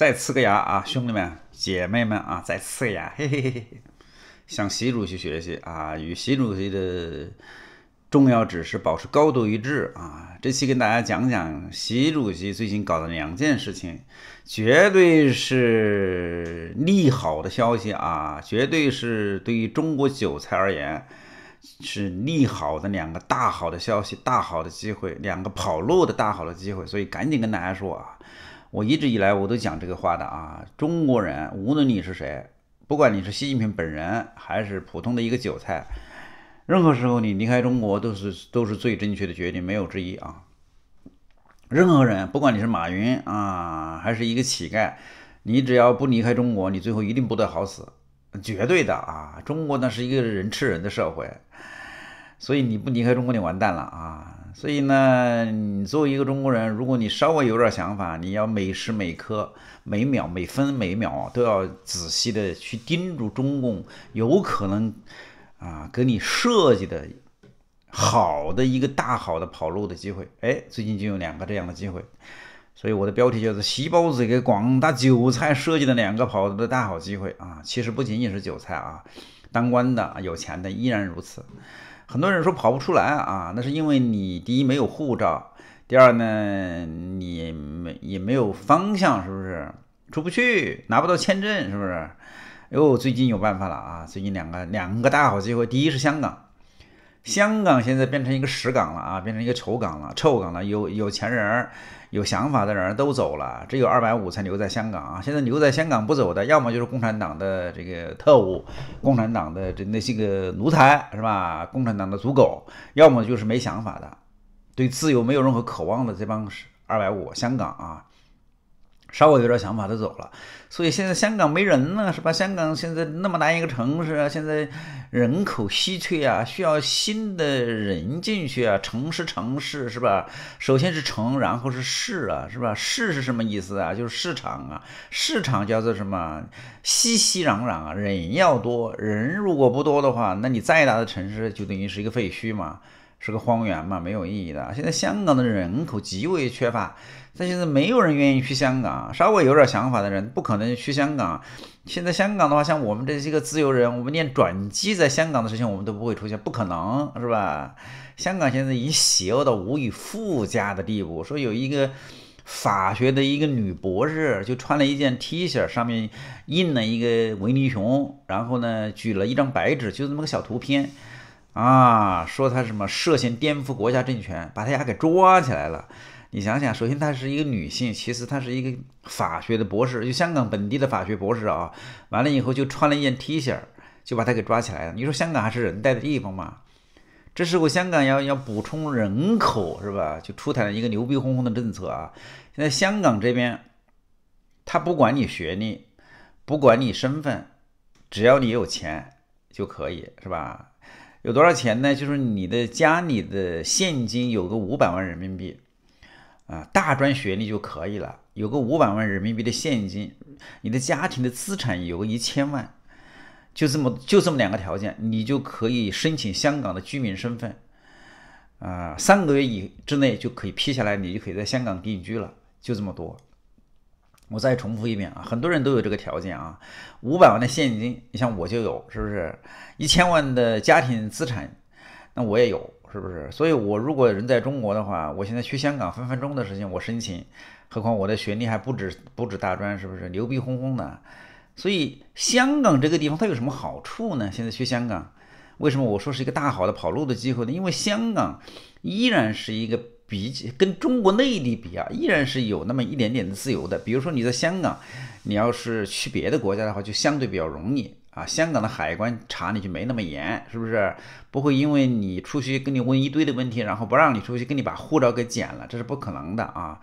再呲个牙啊，兄弟们姐妹们啊，再呲个牙，嘿嘿嘿嘿！向习主席学习啊，与习主席的重要指示保持高度一致啊！这期跟大家讲讲习主席最近搞的两件事情，绝对是利好的消息啊！绝对是对于中国韭菜而言是利好的两个大好的消息，大好的机会，两个跑路的大好的机会，所以赶紧跟大家说啊！我一直以来我都讲这个话的啊，中国人无论你是谁，不管你是习近平本人还是普通的一个韭菜，任何时候你离开中国都是都是最正确的决定，没有之一啊。任何人，不管你是马云啊，还是一个乞丐，你只要不离开中国，你最后一定不得好死，绝对的啊。中国那是一个人吃人的社会，所以你不离开中国，你完蛋了啊。所以呢，你作为一个中国人，如果你稍微有点想法，你要每时每刻、每秒每分每秒都要仔细的去盯住中共有可能啊给你设计的好的一个大好的跑路的机会。哎，最近就有两个这样的机会，所以我的标题就是“西包子给广大韭菜设计的两个跑路的大好机会啊”。其实不仅仅是韭菜啊，当官的、有钱的依然如此。很多人说跑不出来啊，那是因为你第一没有护照，第二呢你没也没有方向，是不是？出不去，拿不到签证，是不是？哟，最近有办法了啊！最近两个两个大好机会，第一是香港。香港现在变成一个屎港了啊，变成一个臭港了，臭港了。有有钱人、有想法的人都走了，只有二百五才留在香港啊。现在留在香港不走的，要么就是共产党的这个特务，共产党的这那些个奴才，是吧？共产党的走狗，要么就是没想法的，对自由没有任何渴望的这帮二百五，香港啊。稍微有点想法的走了，所以现在香港没人了，是吧？香港现在那么大一个城市，啊，现在人口稀缺啊，需要新的人进去啊。城市，城市，是吧？首先是城，然后是市啊，是吧？市是什么意思啊？就是市场啊，市场叫做什么？熙熙攘攘啊，人要多人，如果不多的话，那你再大的城市就等于是一个废墟嘛。是个荒原嘛，没有意义的。现在香港的人口极为缺乏，但现在没有人愿意去香港。稍微有点想法的人，不可能去香港。现在香港的话，像我们这些个自由人，我们连转机在香港的事情，我们都不会出现，不可能是吧？香港现在已经邪恶到无以复加的地步。说有一个法学的一个女博士，就穿了一件 T 恤，上面印了一个维尼熊，然后呢举了一张白纸，就这么个小图片。啊，说她什么涉嫌颠覆国家政权，把她家给抓起来了。你想想，首先她是一个女性，其实她是一个法学的博士，就香港本地的法学博士啊。完了以后就穿了一件 T 恤，就把她给抓起来了。你说香港还是人待的地方吗？这时候香港要要补充人口是吧？就出台了一个牛逼哄哄的政策啊。现在香港这边，他不管你学历，不管你身份，只要你有钱就可以，是吧？有多少钱呢？就是你的家里的现金有个五百万人民币，啊，大专学历就可以了。有个五百万人民币的现金，你的家庭的资产有个一千万，就这么就这么两个条件，你就可以申请香港的居民身份，啊，三个月以之内就可以批下来，你就可以在香港定居了，就这么多。我再重复一遍啊，很多人都有这个条件啊，五百万的现金，你像我就有，是不是？一千万的家庭资产，那我也有，是不是？所以，我如果人在中国的话，我现在去香港分分钟的事情，我申请。何况我的学历还不止不止大专，是不是牛逼哄哄的？所以，香港这个地方它有什么好处呢？现在去香港，为什么我说是一个大好的跑路的机会呢？因为香港依然是一个。比跟中国内地比啊，依然是有那么一点点的自由的。比如说你在香港，你要是去别的国家的话，就相对比较容易啊。香港的海关查你就没那么严，是不是？不会因为你出去跟你问一堆的问题，然后不让你出去，跟你把护照给剪了，这是不可能的啊。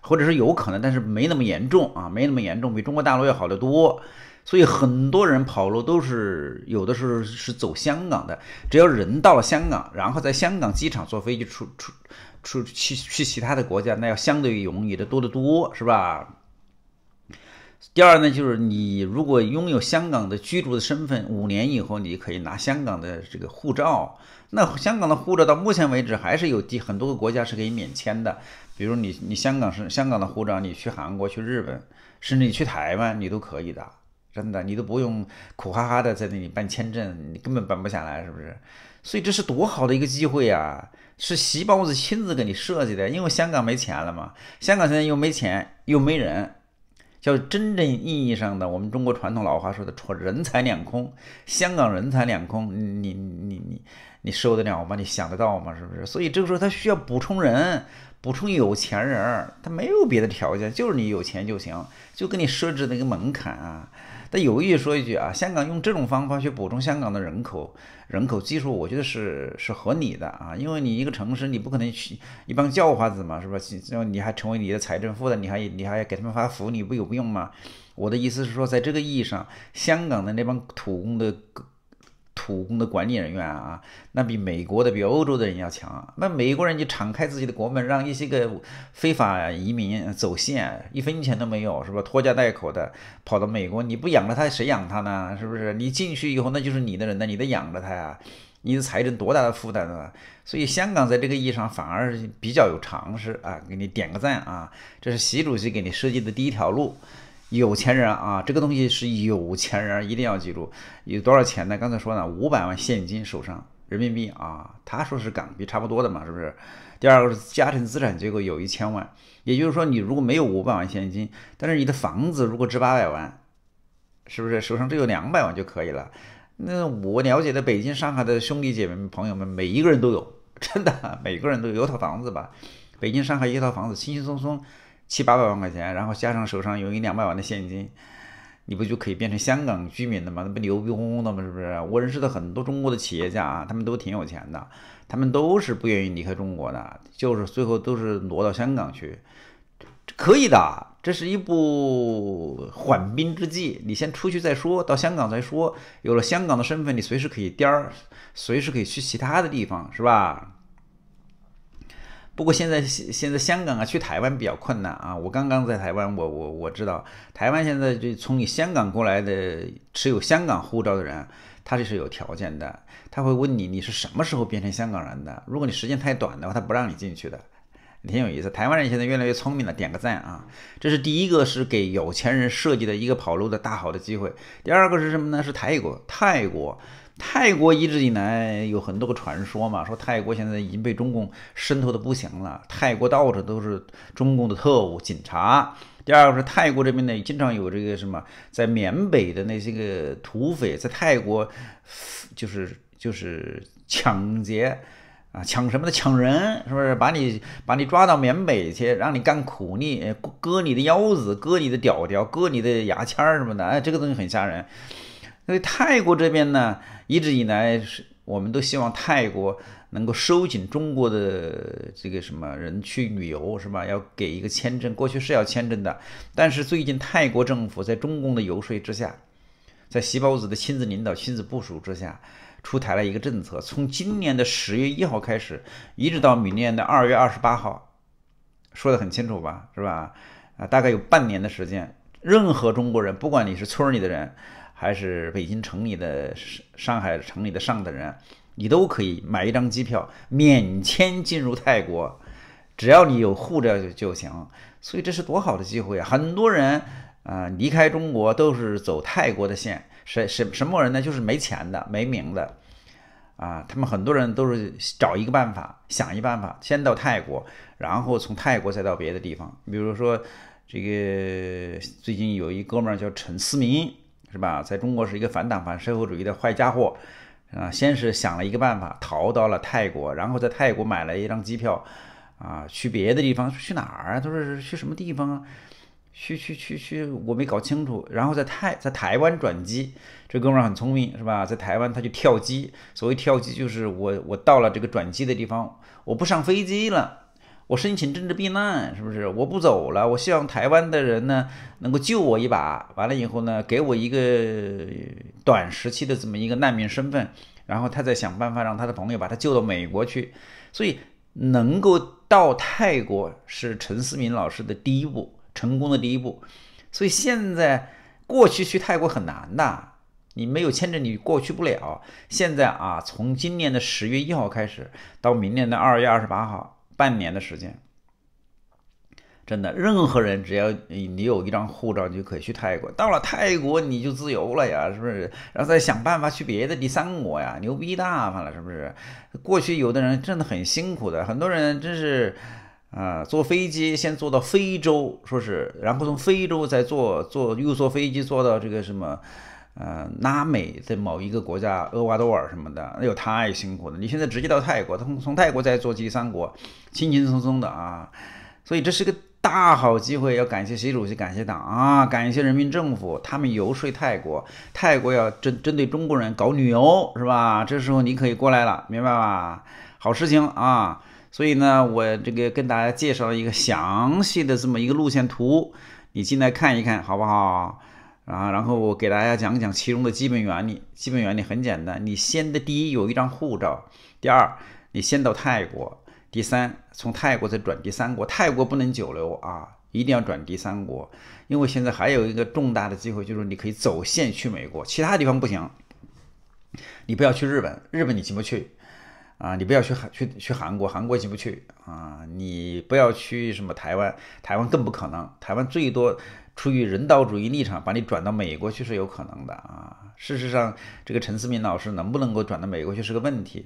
或者说有可能，但是没那么严重啊，没那么严重，比中国大陆要好得多。所以很多人跑路都是有的时候是走香港的，只要人到了香港，然后在香港机场坐飞机出出出去去其他的国家，那要相对容易的多得多，是吧？第二呢，就是你如果拥有香港的居住的身份，五年以后你可以拿香港的这个护照。那香港的护照到目前为止还是有地很多个国家是可以免签的，比如你你香港是香港的护照，你去韩国、去日本，甚至你去台湾，你都可以的。真的，你都不用苦哈哈的在那里办签证，你根本办不下来，是不是？所以这是多好的一个机会呀！是习包子亲自给你设计的，因为香港没钱了嘛，香港现在又没钱，又没人，叫真正意义上的我们中国传统老话说的“人财两空”。香港人财两空，你你你你受得了吗？你想得到吗？是不是？所以这个时候他需要补充人，补充有钱人，他没有别的条件，就是你有钱就行，就给你设置那个门槛啊。但有意说一句啊，香港用这种方法去补充香港的人口人口基数，我觉得是是合理的啊，因为你一个城市，你不可能去一帮叫花子嘛，是吧？后你还成为你的财政负担，你还你还给他们发福利，不有病吗？我的意思是说，在这个意义上，香港的那帮土工的。普工的管理人员啊，那比美国的、比欧洲的人要强。那美国人就敞开自己的国门，让一些个非法移民走线，一分钱都没有，是吧？拖家带口的跑到美国，你不养着他，谁养他呢？是不是？你进去以后，那就是你的人呢？你得养着他呀。你的财政多大的负担呢？所以香港在这个意义上反而比较有常识啊，给你点个赞啊！这是习主席给你设计的第一条路。有钱人啊，这个东西是有钱人一定要记住，有多少钱呢？刚才说了五百万现金手上，人民币啊，他说是港币差不多的嘛，是不是？第二个是家庭资产结构有一千万，也就是说你如果没有五百万现金，但是你的房子如果值八百万，是不是手上只有两百万就可以了？那我了解的北京、上海的兄弟姐妹们、朋友们，每一个人都有，真的，每个人都有套房子吧？北京、上海一套房子轻轻松松。七八百万块钱，然后加上手上有一两百万的现金，你不就可以变成香港居民了吗？那不牛逼哄哄的吗？是不是？我认识的很多中国的企业家啊，他们都挺有钱的，他们都是不愿意离开中国的，就是最后都是挪到香港去。可以的，这是一部缓兵之计。你先出去再说，到香港再说。有了香港的身份，你随时可以颠儿，随时可以去其他的地方，是吧？不过现在现在香港啊，去台湾比较困难啊。我刚刚在台湾，我我我知道，台湾现在就从你香港过来的持有香港护照的人，他这是有条件的，他会问你你是什么时候变成香港人的，如果你时间太短的话，他不让你进去的。挺有意思，台湾人现在越来越聪明了，点个赞啊！这是第一个，是给有钱人设计的一个跑路的大好的机会。第二个是什么呢？是泰国，泰国，泰国一直以来有很多个传说嘛，说泰国现在已经被中共渗透的不行了，泰国到处都是中共的特务警察。第二个是泰国这边呢，经常有这个什么，在缅北的那些个土匪在泰国，就是就是抢劫。啊，抢什么的？抢人是不是？把你把你抓到缅北去，让你干苦力，割你的腰子，割你的屌屌，割你的牙签儿什么的。哎，这个东西很吓人。所以泰国这边呢，一直以来是我们都希望泰国能够收紧中国的这个什么人去旅游，是吧？要给一个签证。过去是要签证的，但是最近泰国政府在中共的游说之下。在习包子的亲自领导、亲自部署之下，出台了一个政策，从今年的十月一号开始，一直到明年的二月二十八号，说得很清楚吧，是吧？啊，大概有半年的时间，任何中国人，不管你是村里的人，还是北京城里的、上上海城里的上等人，你都可以买一张机票，免签进入泰国，只要你有护照就就行。所以这是多好的机会啊！很多人。啊，离开中国都是走泰国的线，谁谁什么人呢？就是没钱的、没名的啊。他们很多人都是找一个办法，想一办法，先到泰国，然后从泰国再到别的地方。比如说，这个最近有一哥们叫陈思明，是吧？在中国是一个反党反社会主义的坏家伙啊。先是想了一个办法，逃到了泰国，然后在泰国买了一张机票啊，去别的地方去哪儿啊？他说去什么地方啊？去去去去，我没搞清楚。然后在台在台湾转机，这哥们儿很聪明，是吧？在台湾他就跳机。所谓跳机，就是我我到了这个转机的地方，我不上飞机了，我申请政治避难，是不是？我不走了，我希望台湾的人呢能够救我一把。完了以后呢，给我一个短时期的这么一个难民身份，然后他再想办法让他的朋友把他救到美国去。所以能够到泰国是陈思明老师的第一步。成功的第一步，所以现在过去去泰国很难的，你没有签证你过去不了。现在啊，从今年的十月一号开始，到明年的二月二十八号，半年的时间，真的任何人只要你有一张护照，你就可以去泰国。到了泰国你就自由了呀，是不是？然后再想办法去别的第三国呀，牛逼大发了，是不是？过去有的人真的很辛苦的，很多人真是。啊，坐飞机先坐到非洲，说是，然后从非洲再坐坐又坐飞机坐到这个什么，呃，拉美的某一个国家，厄瓜多尔什么的，哎哟，太辛苦了。你现在直接到泰国，从从泰国再坐去三国，轻轻松松的啊。所以这是个大好机会，要感谢习主席，感谢党啊，感谢人民政府，他们游说泰国，泰国要针针对中国人搞旅游，是吧？这时候你可以过来了，明白吧？好事情啊。所以呢，我这个跟大家介绍一个详细的这么一个路线图，你进来看一看好不好？啊，然后我给大家讲讲其中的基本原理。基本原理很简单，你先的第一有一张护照，第二你先到泰国，第三从泰国再转第三国。泰国不能久留啊，一定要转第三国，因为现在还有一个重大的机会，就是你可以走线去美国，其他地方不行。你不要去日本，日本你进不去。啊，你不要去韩去去韩国，韩国进不去啊。你不要去什么台湾，台湾更不可能。台湾最多出于人道主义立场把你转到美国去是有可能的啊。事实上，这个陈思明老师能不能够转到美国去是个问题。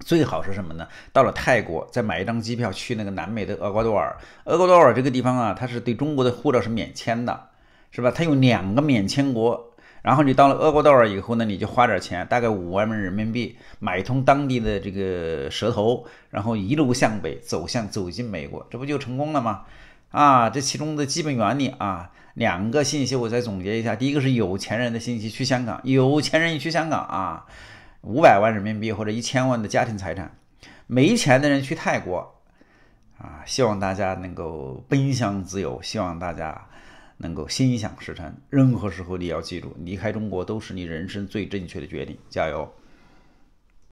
最好是什么呢？到了泰国，再买一张机票去那个南美的厄瓜多尔。厄瓜多尔这个地方啊，它是对中国的护照是免签的，是吧？它有两个免签国。然后你到了厄瓜多尔以后呢，你就花点钱，大概五万美人民币买通当地的这个蛇头，然后一路向北走向走进美国，这不就成功了吗？啊，这其中的基本原理啊，两个信息我再总结一下：第一个是有钱人的信息，去香港；有钱人去香港啊，五百万人民币或者一千万的家庭财产；没钱的人去泰国，啊，希望大家能够奔向自由，希望大家。能够心想事成。任何时候，你要记住，离开中国都是你人生最正确的决定。加油！